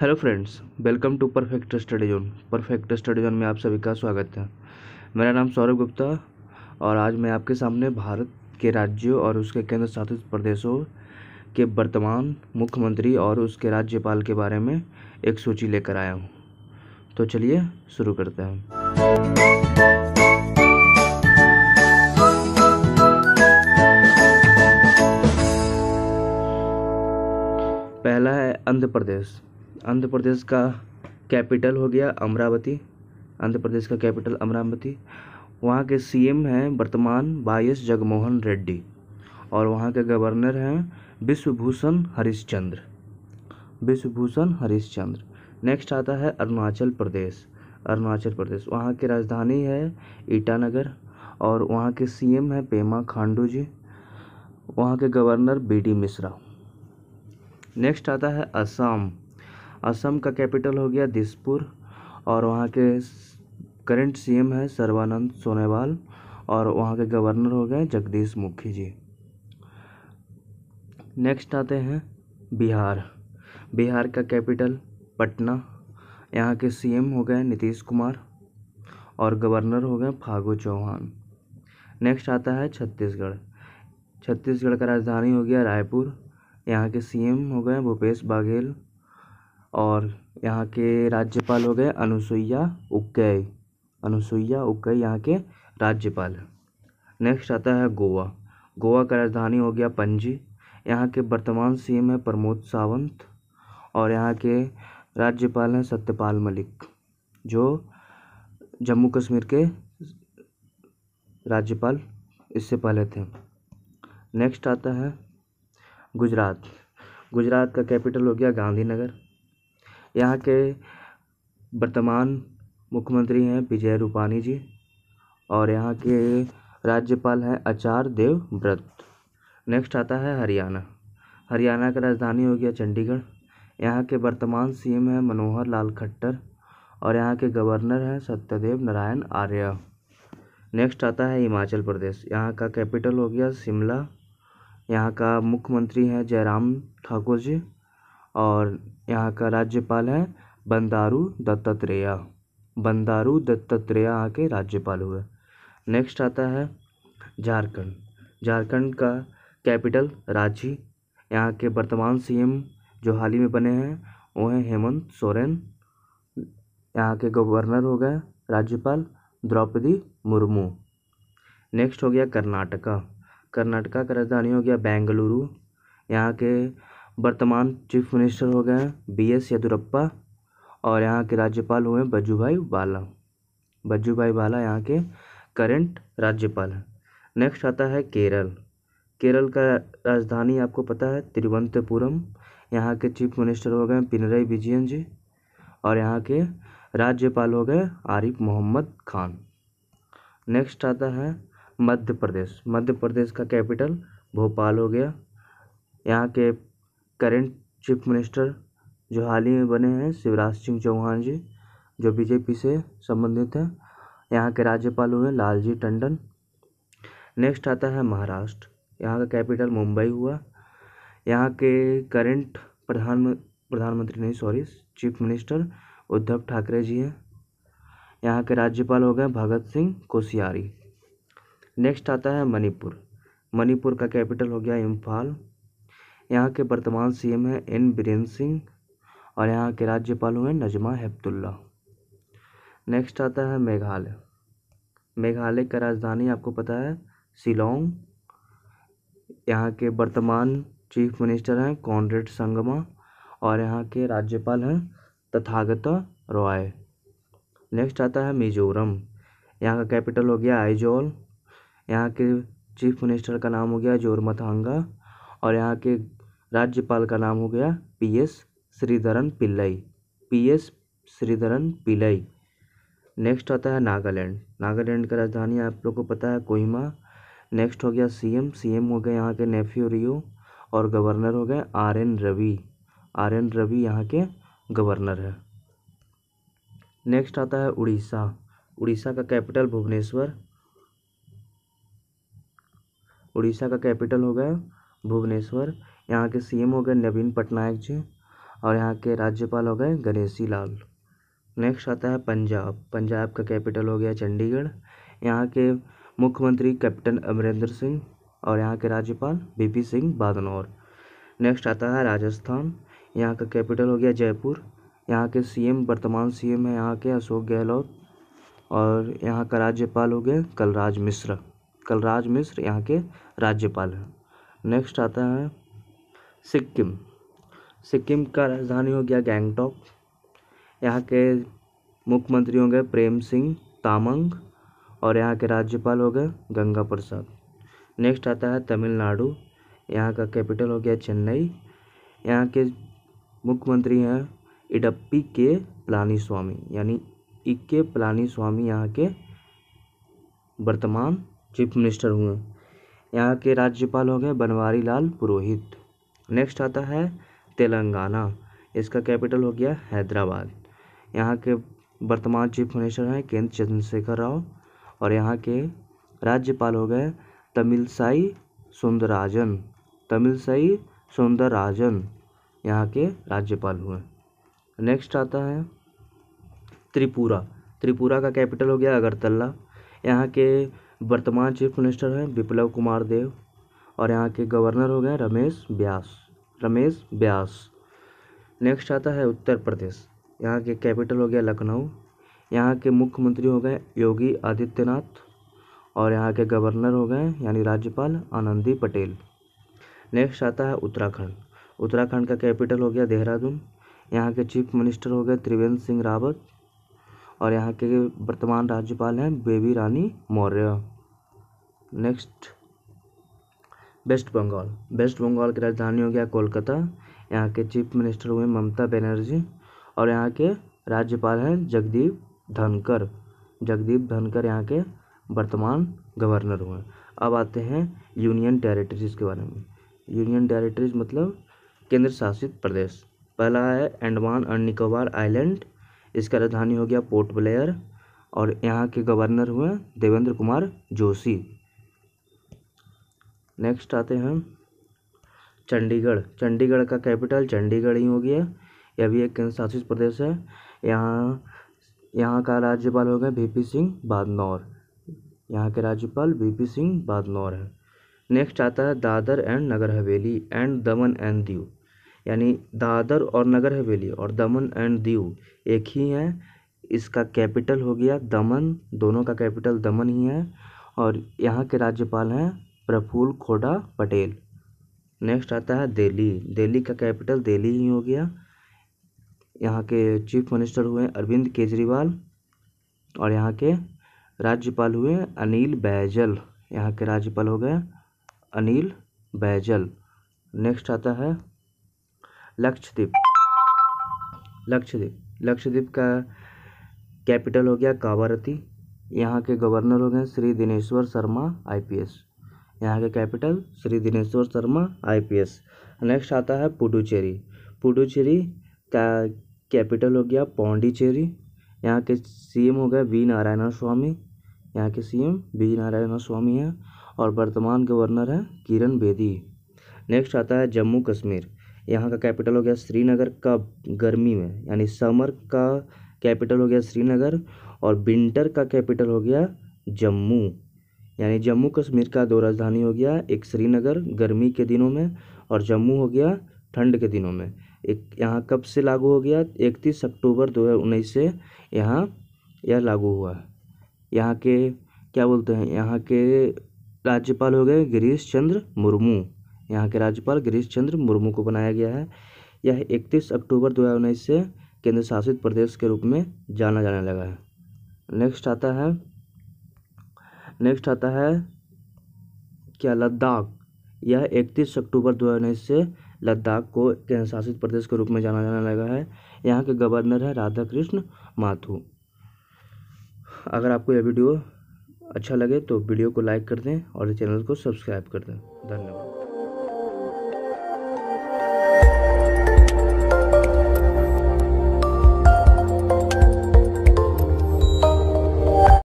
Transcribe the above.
hello friends welcome to perfect study zone perfect study zone में आप सभी का स्वागत है मेरा नाम सौरभ गुप्ता और आज मैं आपके सामने भारत के राज्यों और उसके केंद्र शासित प्रदेशों के वर्तमान मुख्यमंत्री और उसके राज्यपाल के बारे में एक सूची लेकर आया हूँ तो चलिए शुरू करते हैं पहला है आंध्र प्रदेश आंध्र प्रदेश का कैपिटल हो गया अमरावती आंध्र प्रदेश का कैपिटल अमरावती वहाँ के सीएम हैं वर्तमान वाई जगमोहन रेड्डी और वहाँ के गवर्नर हैं विश्वभूषण हरिश्चंद्र विश्वभूषण हरिश्चंद्र नेक्स्ट आता है अरुणाचल प्रदेश अरुणाचल प्रदेश वहाँ की राजधानी है ईटानगर और वहाँ के सीएम हैं पेमा खांडू जी वहाँ के governor B D Mishra next आता है असम असम का कैपिटल हो गया दिसपुर और वहाँ के करंट सीएम है सर्वानंद सोनेवाल और वहाँ के गवर्नर हो गए जगदीश मुखी जी नेक्स्ट आते हैं बिहार बिहार का कैपिटल पटना यहाँ के सीएम हो गए नीतीश कुमार और गवर्नर हो गए फागू चौहान नेक्स्ट आता है छत्तीसगढ़ छत्तीसगढ़ का राजधानी हो गया रायपुर यहाँ के सीएम हो गए भूपेश बाघेल और यहाँ के राज्यपाल हो गए अनुसुईया उइके अनुसुईया उइके यहाँ के राज्यपाल हैं नेक्स्ट आता है गोवा गोवा का राजधानी हो गया पणजी यहाँ के वर्तमान सी एम है प्रमोद सावंत और यहाँ के राज्यपाल हैं सत्यपाल मलिक जो जम्मू कश्मीर के राज्यपाल इससे पहले थे नेक्स्ट आता है गुजरात गुजरात का कैपिटल हो गया गांधीनगर यहाँ के वर्तमान मुख्यमंत्री हैं विजय रूपानी जी और यहाँ के राज्यपाल हैं आचार्य देवव्रत नेक्स्ट आता है हरियाणा हरियाणा का राजधानी हो गया चंडीगढ़ यहाँ के वर्तमान सीएम हैं मनोहर लाल खट्टर और यहाँ के गवर्नर हैं सत्यदेव नारायण आर्य नेक्स्ट आता है हिमाचल प्रदेश यहाँ का कैपिटल हो गया शिमला यहाँ का मुख्यमंत्री हैं जयराम ठाकुर जी और यहाँ का राज्यपाल है बंदारू दत्तात्रेय बंदारू दत्तात्रेय यहाँ के राज्यपाल हुए नेक्स्ट आता है झारखंड झारखंड का कैपिटल रांची यहाँ के वर्तमान सी एम जो हाल ही में बने हैं वो हैं हेमंत सोरेन यहाँ के गवर्नर हो गए राज्यपाल द्रौपदी मुर्मू नेक्स्ट हो गया कर्नाटका कर्नाटका का राजधानी हो गया बेंगलुरु यहाँ के वर्तमान चीफ मिनिस्टर हो गए हैं बी एस येदुरप्पा और यहाँ के राज्यपाल हुए बज्जू भाई बाला बज्जू भाई बाला यहाँ के करेंट राज्यपाल हैं नेक्स्ट आता है केरल केरल का राजधानी आपको पता है तिरुवनंतपुरम यहाँ के चीफ मिनिस्टर हो गए पिनराई विजयन जी और यहाँ के राज्यपाल हो गए आरिफ मोहम्मद खान नेक्स्ट आता है मध्य प्रदेश मध्य प्रदेश का कैपिटल भोपाल हो गया यहाँ के करेंट चीफ मिनिस्टर जो हाल ही में बने हैं शिवराज सिंह चौहान जी जो बीजेपी से संबंधित हैं यहाँ के राज्यपाल हुए लालजी टंडन नेक्स्ट आता है महाराष्ट्र यहाँ का कैपिटल मुंबई हुआ यहाँ के करेंट प्रधान प्रधानमंत्री नहीं sorry chief minister Uddhav Thackeray ji हैं यहाँ के राज्यपाल हो गए भगत सिंह कोशियारी नेक्स्ट आता है मणिपुर मणिपुर का कैपिटल हो गया इम्फाल यहाँ के वर्तमान सी एम हैं एन बीरेन सिंह और यहाँ के राज्यपाल हुए नजमा हेप्तुल्ला नेक्स्ट आता है मेघालय मेघालय का राजधानी आपको पता है शिलोंग यहाँ के वर्तमान चीफ मिनिस्टर हैं कॉन्रेड संगमा और यहाँ के राज्यपाल हैं तथागत रॉय नेक्स्ट आता है मिजोरम यहाँ का कैपिटल हो गया आइजोल यहाँ के चीफ मिनिस्टर का नाम हो गया जोरमथांगा और यहाँ के राज्यपाल का नाम हो गया P S Sreedharan Pillai P S Sreedharan Pillai next आता है नागालैंड नागालैंड का राजधानी आप लोग को पता है कोहिमा नेक्स्ट हो गया सीएम सीएम हो गए यहाँ के नेफ्यो रियो और गवर्नर हो गए R N Ravi R N Ravi यहाँ के गवर्नर है नेक्स्ट आता है उड़ीसा उड़ीसा का कैपिटल भुवनेश्वर उड़ीसा का कैपिटल हो गया भुवनेश्वर यहाँ के सी एम हो गए नवीन पटनायक जी और यहाँ के राज्यपाल हो गए गणेशी लाल नेक्स्ट आता है पंजाब पंजाब का कैपिटल हो गया चंडीगढ़ यहाँ के मुख्यमंत्री कैप्टन अमरिंदर सिंह और यहाँ के राज्यपाल B P Singh Badnore next आता है राजस्थान यहाँ का कैपिटल हो गया जयपुर यहाँ के सीएम वर्तमान सीएम है यहाँ के अशोक गहलोत और यहाँ का राज्यपाल हो गया कलराज मिश्र कलराज मिश्र यहाँ के राज्यपाल हैं नेक्स्ट आता है सिक्किम सिक्किम का राजधानी हो गया गैंगटॉक यहाँ के मुख्यमंत्री होंगे प्रेम सिंह तामंग और यहाँ के राज्यपाल हो गए गंगा प्रसाद नेक्स्ट आता है तमिलनाडु यहाँ का कैपिटल हो गया चेन्नई यहाँ के मुख्यमंत्री हैं इडप्पी के पलानी स्वामी यानी इक्के पलानी स्वामी यहाँ के वर्तमान चीफ मिनिस्टर हुए यहाँ के राज्यपाल हो गए बनवारी लाल पुरोहित नेक्स्ट आता है तेलंगाना इसका कैपिटल हो गया हैदराबाद यहाँ के वर्तमान चीफ मिनिस्टर हैं केंद्र चंद्रशेखर राव और यहाँ के राज्यपाल हो गए तमिलसाई सुंदरराजन तमिलसाई सुंदरराजन यहाँ के राज्यपाल हुए नेक्स्ट आता है त्रिपुरा त्रिपुरा का कैपिटल हो गया अगरतला यहाँ के वर्तमान चीफ मिनिस्टर हैं विप्लव कुमार देव और यहाँ के गवर्नर हो गए रमेश व्यास रमेश व्यास नेक्स्ट आता है उत्तर प्रदेश यहाँ के कैपिटल हो गया लखनऊ यहाँ के मुख्यमंत्री हो गए योगी आदित्यनाथ और यहाँ के गवर्नर हो गए यानी राज्यपाल आनंदी पटेल नेक्स्ट आता है उत्तराखंड उत्तराखंड का कैपिटल हो गया देहरादून यहाँ के चीफ मिनिस्टर हो गए त्रिवेंद्र सिंह रावत और यहाँ के वर्तमान राज्यपाल हैं बेबी रानी मौर्य नेक्स्ट वेस्ट बंगाल वेस्ट बंगाल की राजधानी हो गया कोलकाता यहाँ के चीफ मिनिस्टर हुए ममता बनर्जी और यहाँ के राज्यपाल हैं जगदीप धनकर जगदीप धनकर यहाँ के वर्तमान गवर्नर हुए अब आते हैं यूनियन टेरिटरीज़ के बारे में यूनियन टेरिटरीज मतलब केंद्र शासित प्रदेश पहला है अंडमान और निकोबार आइलैंड इसका राजधानी हो गया पोर्ट ब्लेयर और यहाँ के गवर्नर हुए देवेंद्र कुमार जोशी नेक्स्ट आते हैं चंडीगढ़ चंडीगढ़ का कैपिटल चंडीगढ़ ही हो गया यह भी एक केंद्र शासित प्रदेश है यहाँ यहाँ का राज्यपाल हो गए बी पी सिंह बादनौर यहाँ के राज्यपाल बी पी सिंह बादनौर हैं नेक्स्ट आता है दादर एंड नगर हवेली एंड दमन एंड दीव यानी दादर और नगर हवेली और दमन एंड दीव एक ही हैं इसका कैपिटल हो गया दमन दोनों का कैपिटल दमन ही है और यहाँ के राज्यपाल हैं प्रफुल्ल खोडा पटेल नेक्स्ट आता है दिल्ली दिल्ली का कैपिटल दिल्ली ही हो गया यहाँ के चीफ मिनिस्टर हुए अरविंद केजरीवाल और यहाँ के राज्यपाल हुए अनिल बैजल यहाँ के राज्यपाल हो गए अनिल बैजल नेक्स्ट आता है लक्षद्वीप लक्षद्वीप लक्षद्वीप का कैपिटल हो गया कावारती यहाँ के गवर्नर हो गए श्री दिनेश्वर शर्मा आईपीएस यहाँ के capital Shri Dineshwar Sharma IPS next आता है पुडुचेरी पुडुचेरी का कैपिटल हो गया पौंडीचेरी यहाँ के सीएम हो गए वी नारायण स्वामी यहाँ के सीएम वी नारायण स्वामी हैं और वर्तमान गवर्नर हैं किरण बेदी नेक्स्ट आता है जम्मू कश्मीर यहाँ का कैपिटल हो गया श्रीनगर का गर्मी में यानी समर का कैपिटल हो गया श्रीनगर और विंटर का कैपिटल हो गया जम्मू यानी जम्मू कश्मीर का दो राजधानी हो गया एक श्रीनगर गर्मी के दिनों में और जम्मू हो गया ठंड के दिनों में एक यहाँ कब से लागू हो गया इकतीस अक्टूबर दो हज़ार उन्नीस से यहाँ यह लागू हुआ यहाँ के क्या बोलते हैं यहाँ के राज्यपाल हो गए गिरीश चंद्र मुर्मू यहाँ के राज्यपाल गिरीश चंद्र मुर्मू को बनाया गया है यह इकतीस अक्टूबर उन्नीस से केंद्र शासित प्रदेश के रूप में जाना जाने लगा है नेक्स्ट आता है नेक्स्ट आता है क्या लद्दाख यह इकतीस अक्टूबर दो हज़ार उन्नीस से लद्दाख को केंद्र शासित प्रदेश के रूप में जाना जाने लगा है यहाँ के गवर्नर है राधा कृष्ण माथू अगर आपको यह वीडियो अच्छा लगे तो वीडियो को लाइक कर दें और चैनल को सब्सक्राइब कर दें धन्यवाद